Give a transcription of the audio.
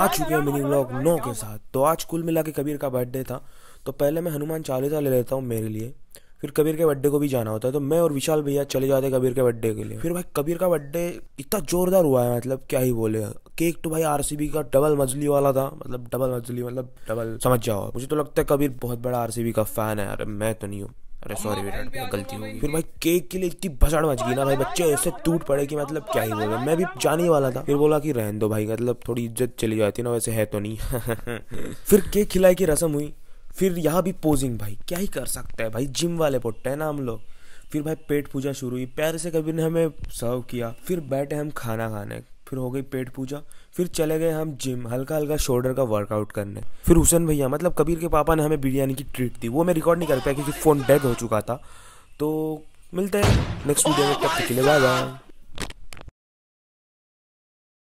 आ चुके हैं mini blog नौ के साथ तो आज कुल मिला के कबीर का बर्थडे था तो पहले मैं हनुमान चालीसा ले लेता हूँ मेरे लिए फिर कबीर के बर्थडे को भी जाना होता है तो मैं और विशाल भैया चले जाते कबीर के बर्थडे के लिए फिर भाई कबीर का बर्थडे इतना जोरदार हुआ है मतलब क्या ही बोले केक तो भाई आरसीबी का डबल मजली वाला था मतलब डबल मजली मतलब डबल समझ जाओ मुझे तो लगता है कबीर बहुत बड़ा आरसीबी का फैन है अरे मैं तो नहीं हूँ अरे सॉरी बेटा गलती होगी तो फिर भाई केक के लिए इतनी भसड़ मच गई ना भाई बच्चे ऐसे टूट पड़े कि मतलब क्या ही बोले मैं भी जाने वाला था फिर बोला कि रहन दो भाई मतलब थोड़ी इज्जत चली जाती ना वैसे है तो नहीं फिर केक खिलाई की रस्म हुई फिर यहाँ भी पोजिंग भाई क्या ही कर सकता है भाई जिम वाले पुट्टे हैं ना हम लोग फिर भाई पेट पूजा शुरू हुई पैर से कभी ने हमें सर्व किया फिर बैठे हम खाना खाने फिर हो गई पेट पूजा फिर चले गए हम जिम हल्का हल्का शोल्डर का वर्कआउट करने फिर हुसैन भैया मतलब कबीर के पापा ने हमें बिरयानी की ट्रीट दी वो मैं रिकॉर्ड नहीं कर पाया क्योंकि फ़ोन डेड हो चुका था तो मिलते हैं नेक्स्ट वीडियो में तब तक के लिए बाय बाय